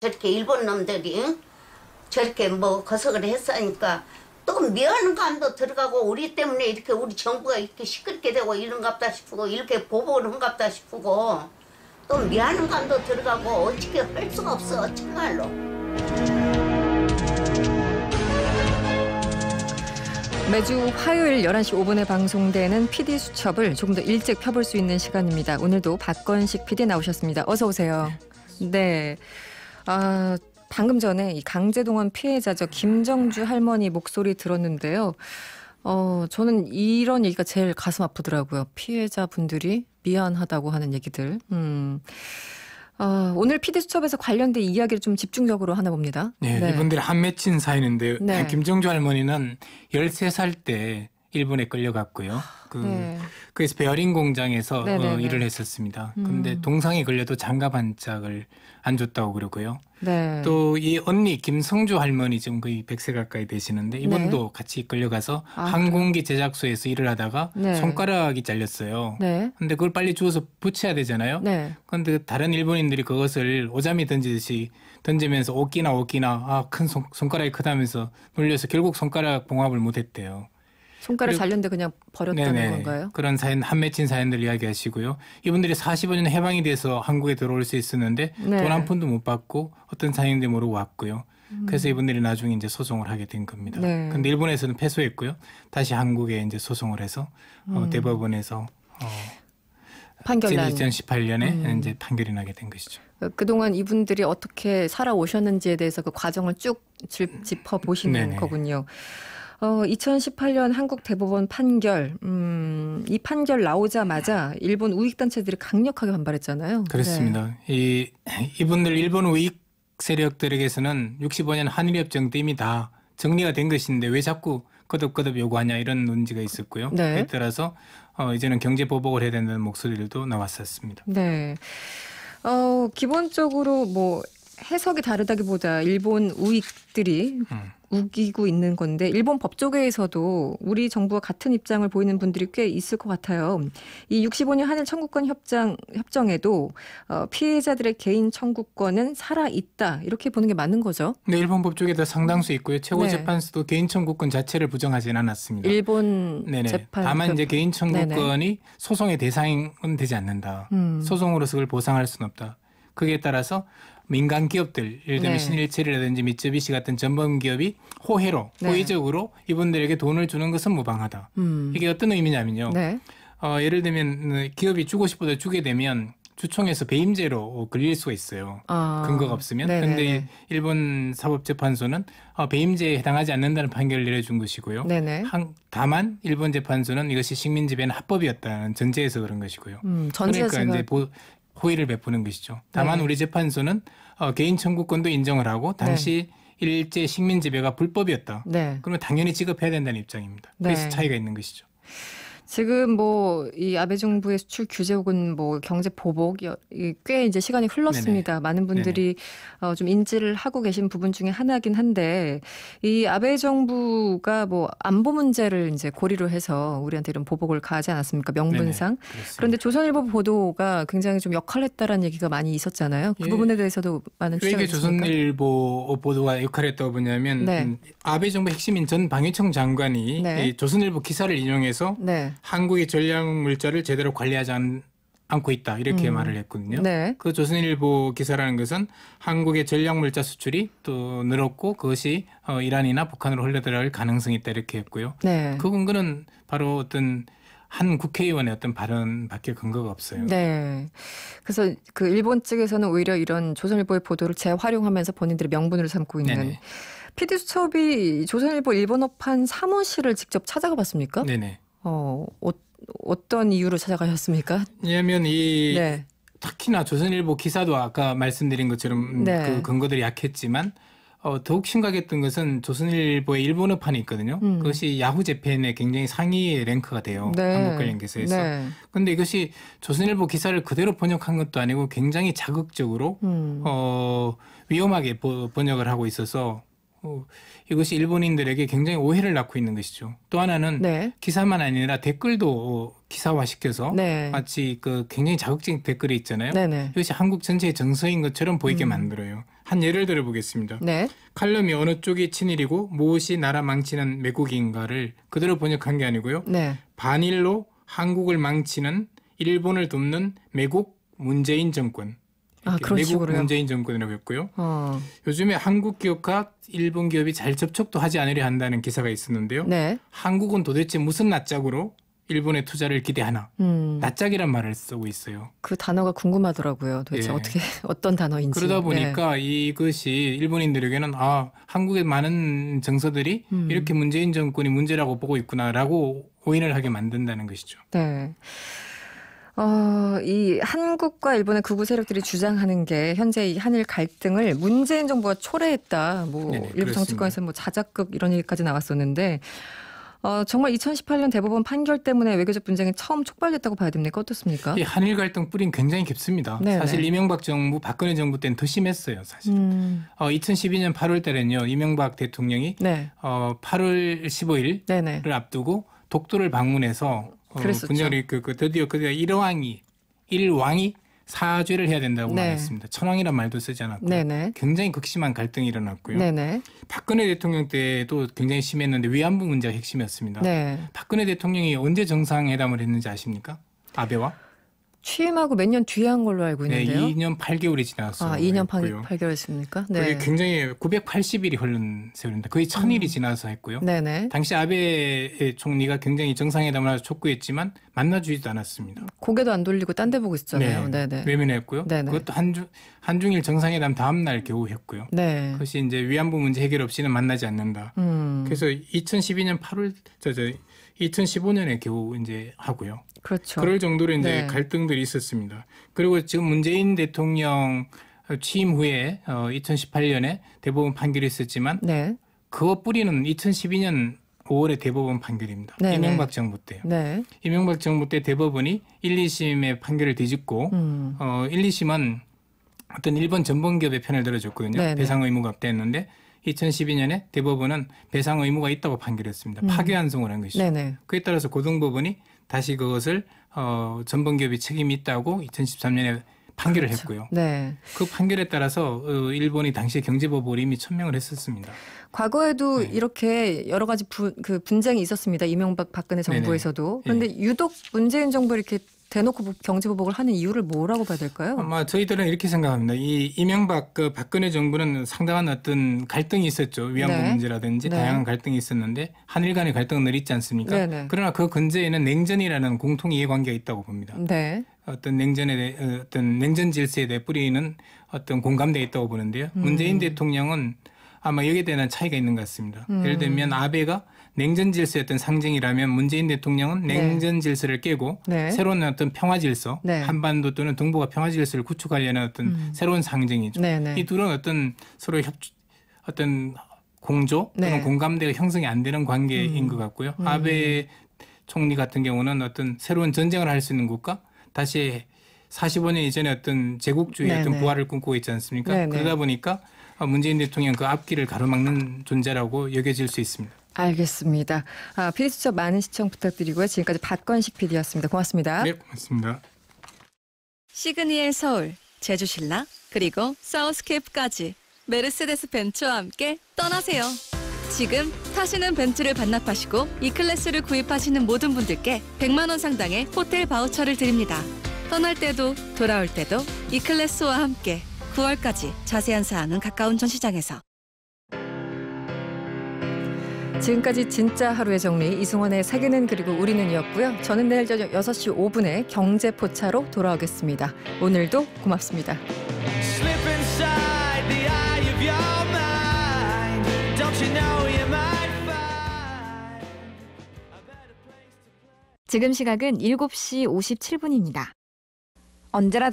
저렇게 일본 놈들이 저렇게 뭐 거석을 했으니까 또 미안감도 들어가고 우리 때문에 이렇게 우리 정부가 이렇게 시끄럽게 되고 이런갑다 싶고 이렇게 보복을 한갑다 싶고 또 미안감도 들어가고 어떻게 할 수가 없어 정말로 매주 화요일 11시 5분에 방송되는 PD 수첩을 조금 더 일찍 펴볼 수 있는 시간입니다. 오늘도 박건식 PD 나오셨습니다. 어서 오세요. 네. 아, 방금 전에 이 강제동원 피해자죠 김정주 할머니 목소리 들었는데요. 어, 저는 이런 얘기가 제일 가슴 아프더라고요. 피해자분들이 미안하다고 하는 얘기들. 음. 어, 오늘 피디수첩에서 관련된 이야기를 좀 집중적으로 하나 봅니다. 네, 네. 이분들 이한 맺힌 사이인데 네. 김정주 할머니는 13살 때 일본에 끌려갔고요. 그 네. 그래서 베어링 공장에서 어, 일을 했었습니다. 음. 근데 동상이 걸려도 장갑 한 짝을 안 줬다고 그러고요. 네. 또 이 언니 김성주 할머니 지금 거의 100세 가까이 되시는데 이분도 네. 같이 끌려가서 아, 항공기 제작소에서 일을 하다가 네. 손가락이 잘렸어요. 네. 근데 그걸 빨리 주워서 붙여야 되잖아요. 그런데 네. 다른 일본인들이 그것을 오자미 던지듯이 던지면서 오끼나 오끼나 아 큰 손가락이 크다면서 놀려서 결국 손가락 봉합을 못했대요. 손가락 그 잘렸는데 그냥 버렸다는 네네. 건가요? 그런 사연 한 맺힌 사연들 이야기하시고요. 이분들이 45년 해방이 돼서 한국에 들어올 수 있었는데 네. 돈한 푼도 못 받고 어떤 사연인지 모르고 왔고요. 음. 그래서 이분들이 나중에 이제 소송을 하게 된 겁니다. 네. 근데 일본에서는 패소했고요. 다시 한국에 이제 소송을 해서 어, 음. 대법원에서 어, 판결 2018년에 음. 이제 판결이 나게 된 것이죠. 어, 그동안 이분들이 어떻게 살아오셨는지에 대해서 그 과정을 쭉 짚어 보시는 거군요. 어, 2018년 한국 대법원 판결, 음, 이 판결 나오자마자 일본 우익단체들이 강력하게 반발했잖아요. 그렇습니다. 네. 이, 이분들 일본 우익 세력들에게서는 65년 한일협정 때 이미 다 정리가 된 것인데 왜 자꾸 거듭거듭 요구하냐 이런 논지가 있었고요. 네. 그에 따라서 어, 이제는 경제 보복을 해야 된다는 목소리들도 나왔었습니다. 네. 어, 기본적으로 뭐 해석이 다르다기보다 일본 우익들이 음. 우기고 있는 건데 일본 법조계에서도 우리 정부와 같은 입장을 보이는 분들이 꽤 있을 것 같아요. 이 65년 한일 청구권 협정 협정에도 어, 피해자들의 개인 청구권은 살아 있다 이렇게 보는 게 맞는 거죠. 네, 일본 법조계도 상당수 있고요. 최고재판소도 네. 개인 청구권 자체를 부정하지는 않았습니다. 일본 네네. 재판 다만 이제 그- 개인 청구권이 네네. 소송의 대상은 되지 않는다. 음. 소송으로서 그걸 보상할 수는 없다. 그에 따라서 민간 기업들 예를 들면 네. 신일체리라든지 미쯔비시 같은 전범 기업이 호혜로 네. 호의적으로 이분들에게 돈을 주는 것은 무방하다. 음. 이게 어떤 의미냐면요. 네. 어, 예를 들면 그 기업이 주고 싶어도 주게 되면 주총에서 배임죄로 걸릴 수가 있어요. 아, 근거가 없으면. 네네 네, 근데 네. 일본 사법재판소는 어, 배임죄에 해당하지 않는다는 판결을 내려준 것이고요. 네, 한, 다만 일본 재판소는 이것이 식민지배는 합법이었다는 전제에서 그런 것이고요. 음, 전제에서 그러니까 이제 보, 호의를 베푸는 것이죠. 다만 네. 우리 재판소는 어, 개인 청구권도 인정을 하고 네. 당시 네. 일제 식민 지배가 불법이었다. 네. 그러면 당연히 지급해야 된다는 입장입니다. 네. 그래서 차이가 있는 것이죠. 지금 뭐 이 아베 정부의 수출 규제 혹은 뭐 경제 보복 꽤 이제 시간이 흘렀습니다. 네네. 많은 분들이 어, 좀 인지를 하고 계신 부분 중에 하나긴 한데 이 아베 정부가 뭐 안보 문제를 이제 고리로 해서 우리한테 이런 보복을 가하지 않았습니까? 명분상. 그런데 조선일보 보도가 굉장히 좀 역할했다라는 얘기가 많이 있었잖아요. 그 예. 부분에 대해서도 많은 취재가 그 있습니까? 조선일보 보도가 역할했다고 보냐면 네. 음, 아베 정부 핵심인 전 방위청 장관이 네. 조선일보 기사를 인용해서 네. 한국의 전략 물자를 제대로 관리하지 않, 고 있다 이렇게 음. 말을 했거든요. 네. 그 조선일보 기사라는 것은 한국의 전략 물자 수출이 또 늘었고 그것이 어, 이란이나 북한으로 흘러들어갈 가능성이 있다 이렇게 했고요. 네. 그 근거는 바로 어떤 한 국회의원의 어떤 발언밖에 근거가 없어요. 네. 그래서 그 일본 측에서는 오히려 이런 조선일보의 보도를 재활용하면서 본인들의 명분으 삼고 있는 네네. 피디 수첩이 조선일보 일본어판 사무실을 직접 찾아가 봤습니까? 네네. 어, 어, 어떤 이유로 찾아가셨습니까? 왜냐하면 이 네. 특히나 조선일보 기사도 아까 말씀드린 것처럼 음, 네. 그 근거들이 약했지만 어, 더욱 심각했던 것은 조선일보의 일본어판이 있거든요. 음. 그것이 야후 재팬에 굉장히 상위의 랭크가 돼요. 네. 한국관련기사에서. 네. 근데 이것이 조선일보 기사를 그대로 번역한 것도 아니고 굉장히 자극적으로 음. 어, 위험하게 번역을 하고 있어서 어, 이것이 일본인들에게 굉장히 오해를 낳고 있는 것이죠. 또 하나는 네. 기사만 아니라 댓글도 기사화시켜서 네. 마치 그 굉장히 자극적인 댓글이 있잖아요. 네네. 네. 이것이 한국 전체의 정서인 것처럼 보이게 음. 만들어요. 한 예를 들어보겠습니다. 네. 칼럼이 어느 쪽이 친일이고 무엇이 나라 망치는 외국인가를 그대로 번역한 게 아니고요. 네. 반일로 한국을 망치는 일본을 돕는 매국 문재인 정권 아, 미국 식으로요? 문재인 정권이라고 했고요. 어. 요즘에 한국 기업과 일본 기업이 잘 접촉도 하지 않으려 한다는 기사가 있었는데요. 네. 한국은 도대체 무슨 낯짝으로 일본의 투자를 기대하나 음. 낯짝이란 말을 쓰고 있어요. 그 단어가 궁금하더라고요. 도대체 예. 어떻게 어떤 단어인지. 그러다 네. 보니까 네. 이것이 일본인들에게는 아 한국의 많은 정서들이 음. 이렇게 문재인 정권이 문제라고 보고 있구나라고 오인을 하게 만든다는 것이죠. 네. 어, 이 한국과 일본의 극우 세력들이 주장하는 게 현재 이 한일 갈등을 문재인 정부가 초래했다. 뭐 네네, 일부 정치권에서 뭐 자작극 이런 얘기까지 나왔었는데 어, 정말 2018년 대법원 판결 때문에 외교적 분쟁이 처음 촉발됐다고 봐야 됩니까? 어떻습니까? 이 한일 갈등 뿌린 굉장히 깊습니다. 네네. 네. 사실 이명박 정부, 박근혜 정부 때는 더 심했어요. 사실. 음. 어, 2012년 8월 달에는요. 이명박 대통령이 네. 어, 8월 15일을 네네. 앞두고 독도를 방문해서 어, 그랬었죠. 분열이 그, 그 드디어 그 일왕이 일왕이 사죄를 해야 된다고 네. 말했습니다. 천황이란 말도 쓰지 않았고 네네. 굉장히 극심한 갈등이 일어났고요. 네네. 박근혜 대통령 때도 굉장히 심했는데 위안부 문제가 핵심이었습니다. 네. 박근혜 대통령이 언제 정상회담을 했는지 아십니까? 아베와? 취임하고 몇 년 뒤에 한 걸로 알고 네, 있는데요. 네, 2년 8개월이 지났어 아, 2년 8, 8개월이습니까? 네. 그게 굉장히 980일이 흐른 세월입니다. 거의 1000일이 음. 지나서 했고요. 네네. 당시 아베 총리가 굉장히 정상회담을 아주 촉구했지만 만나주지도 않았습니다. 고개도 안 돌리고 딴 데 보고 있잖아요 네. 네네. 외면했고요. 네네. 그것도 한중, 한중일 정상회담 다음 날 겨우 했고요. 네. 그것이 이제 위안부 문제 해결 없이는 만나지 않는다. 음. 음. 그래서 2012년 8월 저, 저 2015년에 겨우 이제 하고요. 그렇죠. 그럴 정도로 이제 네. 갈등들이 있었습니다. 그리고 지금 문재인 대통령 취임 후에 어 2018년에 대법원 판결이 있었지만 네. 그것 뿌리는 2012년 5월에 대법원 판결입니다. 네. 네. 이명박 정부 때요. 네. 이명박 정부 때 대법원이 1, 2심의 판결을 뒤집고 음. 어 1, 2심은 어떤 일본 전범기업의 편을 들어줬거든요. 네, 네. 배상 의무가 없다 했는데 2012년에 대법원은 배상 의무가 있다고 판결했습니다. 음. 파기환송을 한 것이죠. 네네. 그에 따라서 고등법원이 다시 그것을 어, 전범기업이 책임이 있다고 2013년에 판결을 그렇죠. 했고요. 네. 그 판결에 따라서 어, 일본이 당시 경제법을 이미 천명을 했었습니다. 과거에도 네. 이렇게 여러 가지 부, 그 분쟁이 있었습니다. 이명박 박근혜 정부에서도. 네네. 예. 그런데 유독 문재인 정부 이렇게 대놓고 경제 보복을 하는 이유를 뭐라고 봐야 될까요? 아마 저희들은 이렇게 생각합니다. 이 이명박 그 박근혜 정부는 상당한 어떤 갈등이 있었죠. 위안부 네. 문제라든지 네. 다양한 갈등이 있었는데 한일 간의 갈등은 늘 있지 않습니까? 네, 네, 그러나 그 근저에는 냉전이라는 공통 이해관계가 있다고 봅니다. 네. 어떤 냉전에 대해 어, 어떤 냉전 질서에 대해 뿌리는 어떤 공감대 있다고 보는데요. 문재인 음. 대통령은 아마 여기에 대한 차이가 있는 것 같습니다. 음. 예를 들면 아베가 냉전 질서였던 상징이라면 문재인 대통령은 네. 냉전 질서를 깨고 네. 새로운 어떤 평화 질서, 네. 한반도 또는 동북아 평화 질서를 구축하려는 어떤 음. 새로운 상징이죠. 네네. 네. 이 둘은 어떤 서로 협조, 어떤 공조 또는 네. 공감대가 형성이 안 되는 관계인 음. 것 같고요. 음. 아베 총리 같은 경우는 어떤 새로운 전쟁을 할 수 있는 국가 다시 45년 이전에 어떤 제국주의 네, 어떤 부활을 꿈꾸고 있지 않습니까? 네네. 그러다 보니까 문재인 대통령 그 앞길을 가로막는 존재라고 여겨질 수 있습니다. 알겠습니다. 아, PD 수첩 많은 시청 부탁드리고요. 지금까지 박건식 PD였습니다. 고맙습니다. 네, 고맙습니다. 시그니엘 서울, 제주신라, 그리고 사우스케이프까지 메르세데스 벤츠와 함께 떠나세요. 지금 타시는 벤츠를 반납하시고 이 클래스를 구입하시는 모든 분들께 100만 원 상당의 호텔 바우처를 드립니다. 떠날 때도 돌아올 때도 이 클래스와 함께 9월까지 자세한 사항은 가까운 전시장에서 지금까지 진짜 하루의 정리 이승원의 세계는 그리고 우리는이었고요. 저는 내일 저녁 6시 5분에 경제포차로 돌아오겠습니다. 오늘도 고맙습니다. 지금 시각은 7시 57분입니다. 언제나